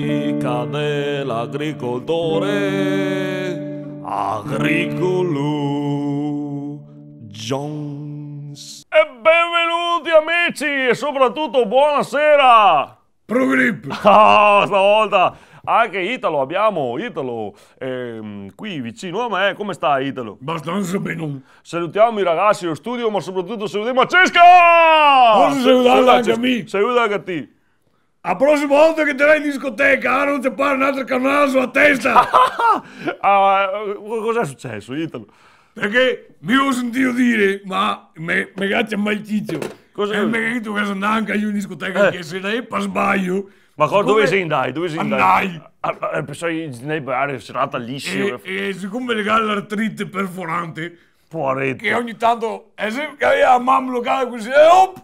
ricade dell'agricoltore agricolo Jones. E benvenuti amici e soprattutto buonasera! Progrip! Ah, stavolta anche Italo abbiamo, Italo ehm, qui vicino a me, come sta Italo? Abbastanza bene. Salutiamo i ragazzi dello studio ma soprattutto salutiamo Cesca! Buonasera anche a me! Saluta anche a te! La prossima volta che te vai in discoteca, ah, non ti pare un altro canale sulla testa! ah, eh, cos'è successo, Italo? Perché mi ho sentito dire, ma me, me grazie a Malciccio, Cosa eh, e mi che detto che sono anche io in discoteca, eh. che se ne per sbaglio... Ma cosa, dove sei andai? Dove ah, eh, sei andai? Andai! Pensai di andare serata lì, E, e siccome legare l'artrite perforante... Puoretto. Che ogni tanto, e se che aveva mamma locale così, e op!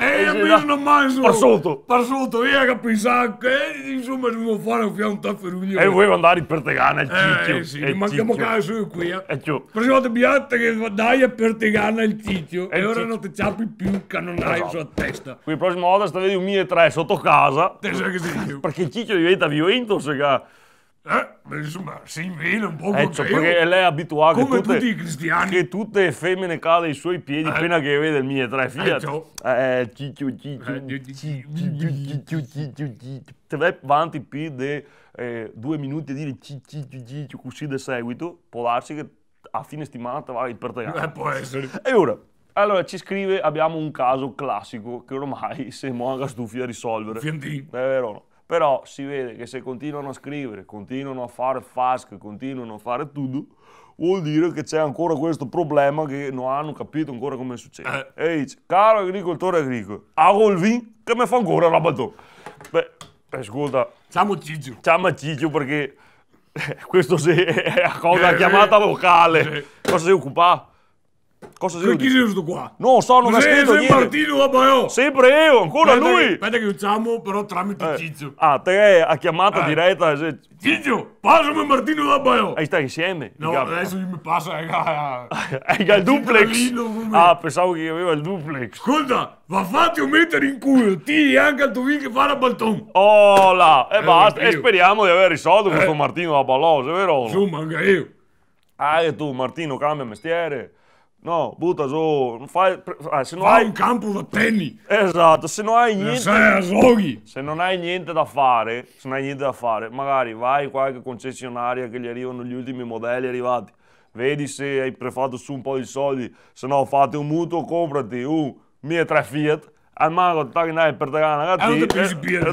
E eh, io non mai su. Passato. Passato, io che pensavo che insomma dovevo fare un fianco a ferruglio. E volevo andare per in Pertegana, il eh, ciccio. Eh sì, e ma andiamo a su qui. Eh. E ciò. Però ti piatta che dai a Pertegana il ciccio. E, eh, e ora non ti ciappi più cannonai esatto. sulla testa. Qui prossima volta stavi un 1.300 sotto casa. Te sai che si dice. Perché il ciccio diventa violento se che... Eh, insomma, si invela un po' eh, perché lei è abituata come che tutte, tutti i cristiani che tutte le femmine cade ai suoi piedi eh. appena che vede il mio tre fiat eh, tre avanti più di due minuti a dire così di seguito può darsi che a fine settimana vai per te eh, può essere e ora allora ci scrive abbiamo un caso classico che ormai siamo anche stufi a risolvere Fiantì. è vero no però si vede che se continuano a scrivere, continuano a fare FASC, continuano a fare tutto, vuol dire che c'è ancora questo problema che non hanno capito ancora come succede. E eh. dice, caro agricoltore agricolo, a Golvin che mi fa ancora rabatò. Beh, ascolta. Ciao Ciccio. Ciao Ciccio perché questo sì, è una cosa chiamata vocale. Cosa si occupato? Cosa sei? Ma chi sei questo qua? No, sono un iscritto niente. Martino Labaiò. Oh. Sempre io, ancora aspetta lui. Che, aspetta che usiamo però tramite eh. Ciccio. Ah, te a chiamata eh. diretta. Se... Ciccio, passami Martino Labaiò. Oh. Hai stai insieme? No, adesso mi passa. Eh, eh, eh. Hai il duplex. Ah, pensavo che aveva il duplex. Ascolta, va fatti mettere in culo, tiri anche al tuo che fa a Balton. Oh là, e eh, basta. E speriamo di aver risolto questo Martino Labaiò, è vero? Su, anche io. Ah, e tu Martino cambia mestiere. No, butta giù, fai... Eh, se non Fa hai... un campo da tennis! Esatto, se non hai niente... Se, se non hai niente da fare, se non hai niente da fare, magari vai a qualche concessionaria che gli arrivano gli ultimi modelli arrivati, vedi se hai prefatto su un po' di soldi, se no fate un mutuo, comprati un 1003 Fiat, al mango ti tagliano per te una gattina e eh, non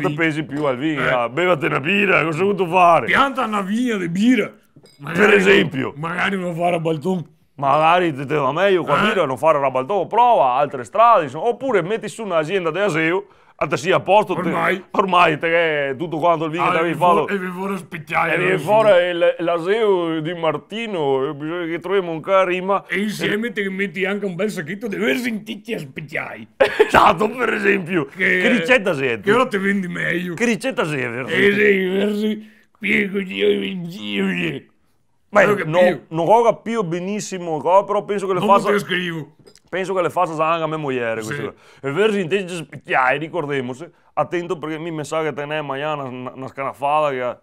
ti eh, pesi più al vino, eh. Ah, bevati una birra, cosa vuoi fare? Pianta una vigna di birra! Magari per esempio! Lo, magari lo fare a balton magari ti va meglio capire, eh? non fare roba dopo, prova altre strade, insomma. oppure metti su un'azienda di asilo, te sia a posto, ormai, te, ormai te, tutto quanto il video ah, avevi fatto. E vi fuori spigliare. E vi fuori l'aseo di Martino, bisogna che troviamo un carima. E insieme e... ti metti anche un bel sacchetto di versentitti a spigliai. esatto, per esempio. Che, che ricetta sei? Che ora ti vendi meglio. Che ricetta sei? E sei versi, eh, piego oh, di eh. Ma non, non, non, ho capito benissimo, però penso che le non faccia... scrivo. Penso che le faccia anche a mia moglie. Sì. E per sentire spiegare, ricordiamoci, attento perché mi sa che te ne è mai una, una scanafata che...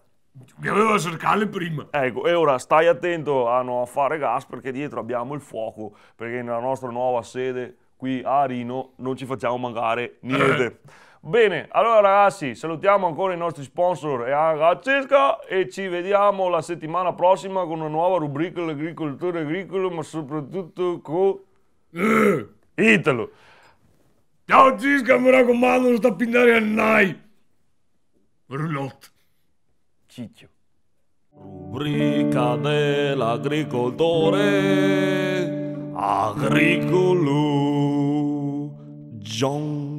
Mi aveva cercato prima. Ecco, e ora stai attento a non fare gas perché dietro abbiamo il fuoco, perché nella nostra nuova sede qui a Rino non ci facciamo mancare niente. Eh. Bene, allora ragazzi, salutiamo ancora i nostri sponsor e eh, Agaccesca e ci vediamo la settimana prossima con una nuova rubrica dell'agricoltore agricolo, ma soprattutto con eh, Italo. Ciao Cisca, mi raccomando, non sta a pindare a Nai. Rulot. Ciccio. Rubrica dell'agricoltore agricolo John.